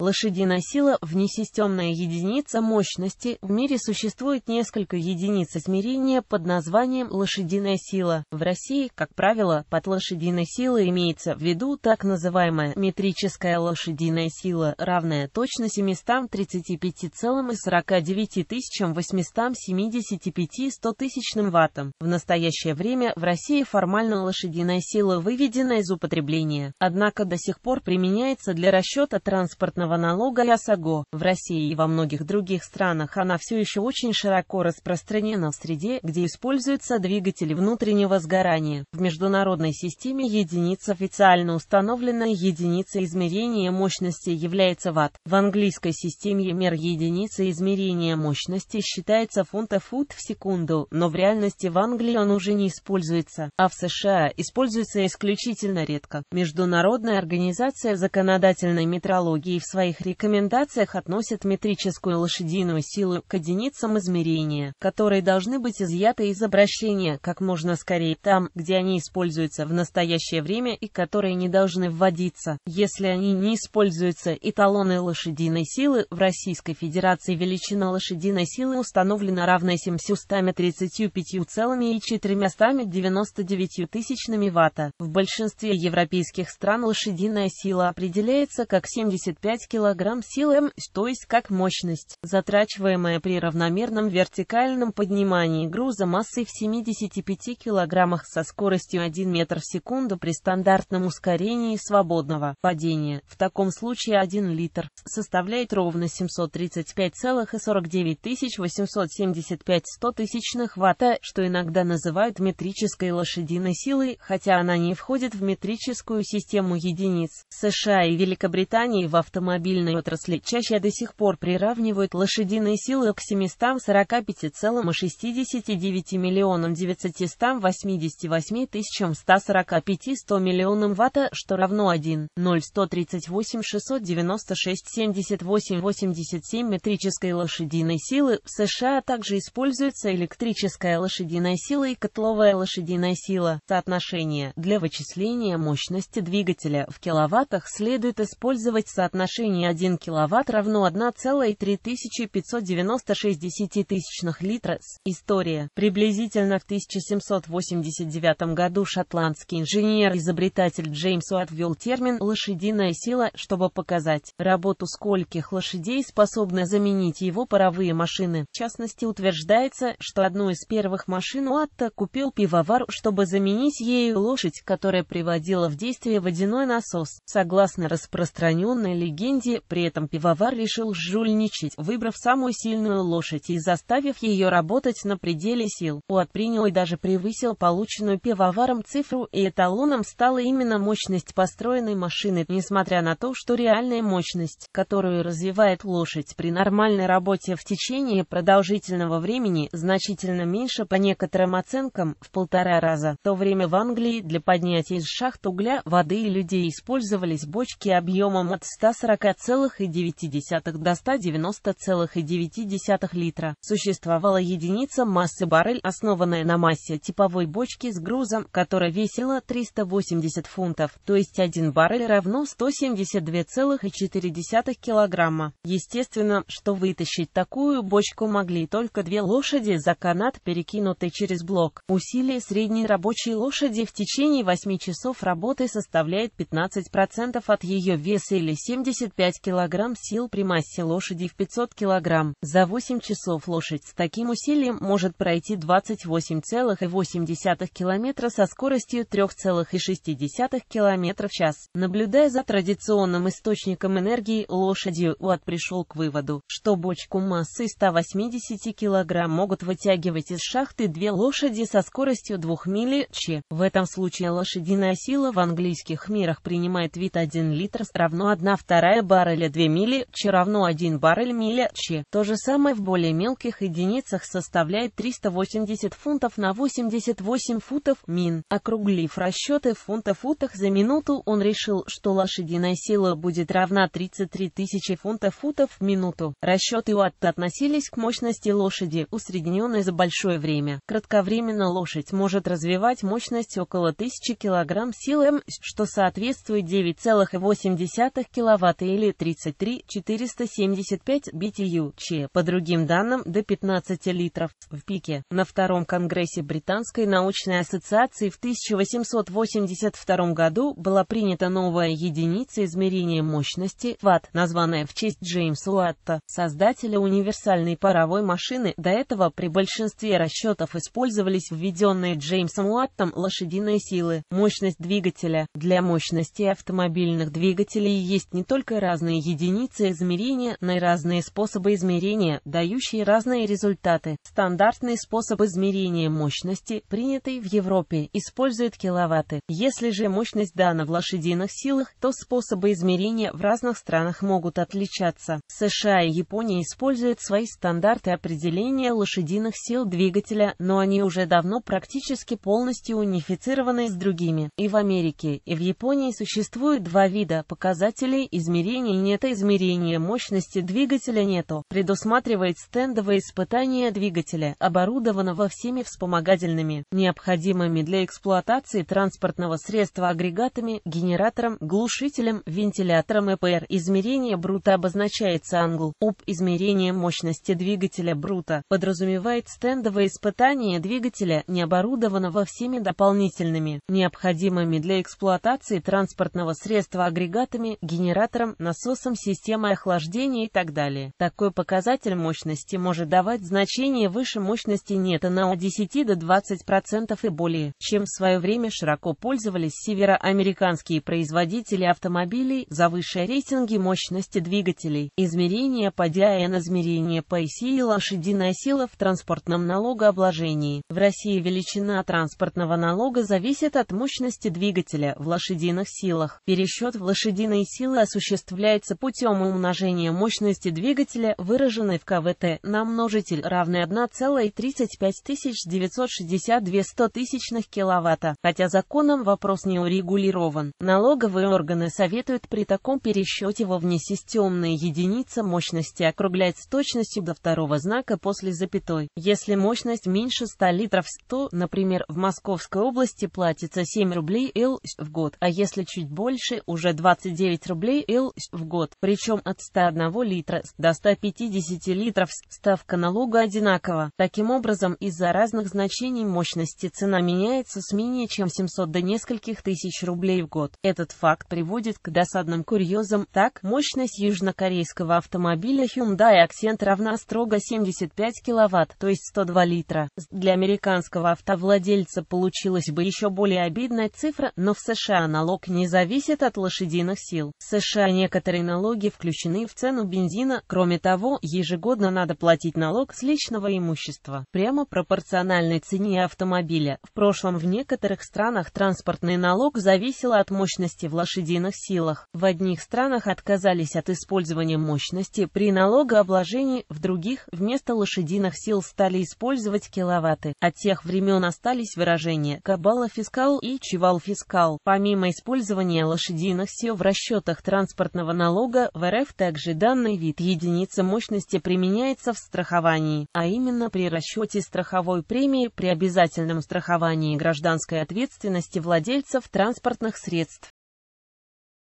Лошадиная сила – внесистемная единица мощности. В мире существует несколько единиц измерения под названием лошадиная сила. В России, как правило, под лошадиной силой имеется в виду так называемая метрическая лошадиная сила, равная точно 735,49875 ваттам. В настоящее время в России формально лошадиная сила выведена из употребления, однако до сих пор применяется для расчета транспортного подоходного налога ЯСАГО. В России и во многих других странах она все еще очень широко распространена в среде, где используются двигатели внутреннего сгорания. В международной системе единиц официально установленная единица измерения мощности является ватт. В английской системе мер единицы измерения мощности считается фунта-фут в секунду, но в реальности в Англии он уже не используется, а в США используется исключительно редко. Международная организация законодательной метрологии в своей своих рекомендациях относят метрическую лошадиную силу к единицам измерения, которые должны быть изъяты из обращения как можно скорее там, где они используются в настоящее время и которые не должны вводиться, если они не используются. Эталоны лошадиной силы в Российской Федерации величина лошадиной силы установлена равной 735,499 тысячными ватта. В большинстве европейских стран лошадиная сила определяется как 75 кг сил М, то есть как мощность, затрачиваемая при равномерном вертикальном поднимании груза массой в 75 кг со скоростью 1 метр в секунду при стандартном ускорении свободного падения. В таком случае 1 литр составляет ровно 735,49 875 тысячных ватта, что иногда называют метрической лошадиной силой, хотя она не входит в метрическую систему единиц. США и Великобритании в автомобиле автомобильной отрасли чаще до сих пор приравнивают лошадиные силы к 745,69 миллионам 988 тысячам 145 100 миллионам ватта, что равно 1,0138696,78,87 метрической лошадиной силы. В США также используется электрическая лошадиная сила и котловая лошадиная сила. Соотношение для вычисления мощности двигателя в киловаттах следует использовать соотношение соотношении 1 кВт равно 1,3596 литра. История. Приблизительно в 1789 году шотландский инженер-изобретатель Джеймс Уатт ввел термин «лошадиная сила», чтобы показать работу скольких лошадей способны заменить его паровые машины. В частности, утверждается, что одну из первых машин Уатта купил пивовар, чтобы заменить ею лошадь, которая приводила в действие водяной насос. Согласно распространенной легенде, Линди, при этом пивовар решил жульничать, выбрав самую сильную лошадь и заставив ее работать на пределе сил. Уат принял и даже превысил полученную пивоваром цифру, и эталоном стала именно мощность построенной машины, несмотря на то, что реальная мощность, которую развивает лошадь при нормальной работе в течение продолжительного времени, значительно меньше по некоторым оценкам в полтора раза. В то время в Англии для поднятия из шахт угля, воды и людей использовались бочки объемом от 140 40,9 до 190,9 литра. Существовала единица массы баррель, основанная на массе типовой бочки с грузом, которая весила 380 фунтов, то есть один баррель равно 172,4 килограмма. Естественно, что вытащить такую бочку могли только две лошади за канат, перекинутый через блок. Усилие средней рабочей лошади в течение 8 часов работы составляет 15% от ее веса или 70 25 кг сил при массе лошади в 500 кг. За 8 часов лошадь с таким усилием может пройти 28,8 км со скоростью 3,6 км в час. Наблюдая за традиционным источником энергии, лошадью Уат пришел к выводу, что бочку массы 180 кг могут вытягивать из шахты две лошади со скоростью 2 мили ч. В этом случае лошадиная сила в английских мирах принимает вид 1 литр равно 1 вторая Длина барреля 2 мили ч равно 1 баррель миля ч. То же самое в более мелких единицах составляет 380 фунтов на 88 футов мин. Округлив расчеты в фунтов-футах за минуту, он решил, что лошадиная сила будет равна 33 тысячи фунтов-футов в минуту. Расчеты Уатта относились к мощности лошади, усредненной за большое время. Кратковременно лошадь может развивать мощность около 1000 кг силы М, что соответствует 9,8 кВт или 33 475 BTU, ч, по другим данным, до 15 литров в пике. На Втором Конгрессе Британской научной ассоциации в 1882 году была принята новая единица измерения мощности Ватт, названная в честь Джеймса Уатта, создателя универсальной паровой машины. До этого при большинстве расчетов использовались введенные Джеймсом Уаттом лошадиные силы. Мощность двигателя. Для мощности автомобильных двигателей есть не только разные единицы измерения на разные способы измерения, дающие разные результаты. Стандартный способ измерения мощности, принятый в Европе, использует киловатты. Если же мощность дана в лошадиных силах, то способы измерения в разных странах могут отличаться. США и Япония используют свои стандарты определения лошадиных сил двигателя, но они уже давно практически полностью унифицированы с другими. И в Америке, и в Японии существует два вида показателей измерения строений нет, измерения мощности двигателя нету. Предусматривает стендовое испытание двигателя, оборудованного всеми вспомогательными, необходимыми для эксплуатации транспортного средства агрегатами, генератором, глушителем, вентилятором ЭПР. Измерение брута обозначается англ. Об измерении мощности двигателя брута подразумевает стендовое испытание двигателя, не оборудованного всеми дополнительными, необходимыми для эксплуатации транспортного средства агрегатами, генератором, насосом, системой охлаждения и так далее. Такой показатель мощности может давать значение выше мощности нета на 10 до 20% и более, чем в свое время широко пользовались североамериканские производители автомобилей за высшие рейтинги мощности двигателей. Измерение по DIN измерение по ICI и лошадиная сила в транспортном налогообложении. В России величина транспортного налога зависит от мощности двигателя в лошадиных силах. Пересчет в лошадиные силы осуществляется осуществляется путем умножения мощности двигателя, выраженной в КВТ, на множитель, равный 1,35962 киловатта. Хотя законом вопрос не урегулирован, налоговые органы советуют при таком пересчете во внесистемные единицы мощности округлять с точностью до второго знака после запятой. Если мощность меньше 100 литров, 100 например, в Московской области платится 7 рублей Л в год, а если чуть больше, уже 29 рублей Л в год, причем от 101 литра до 150 литров ставка налога одинакова. Таким образом, из-за разных значений мощности цена меняется с менее чем 700 до нескольких тысяч рублей в год. Этот факт приводит к досадным курьезам. Так, мощность южнокорейского автомобиля Hyundai Accent равна строго 75 кВт, то есть 102 литра. Для американского автовладельца получилась бы еще более обидная цифра, но в США налог не зависит от лошадиных сил. США не Некоторые налоги включены в цену бензина, кроме того, ежегодно надо платить налог с личного имущества, прямо пропорциональной цене автомобиля. В прошлом в некоторых странах транспортный налог зависел от мощности в лошадиных силах. В одних странах отказались от использования мощности при налогообложении, в других вместо лошадиных сил стали использовать киловатты. От тех времен остались выражения «кабала фискал» и «чевал фискал». Помимо использования лошадиных сил в расчетах транспорта, импортного налога в РФ также данный вид единицы мощности применяется в страховании, а именно при расчете страховой премии при обязательном страховании гражданской ответственности владельцев транспортных средств.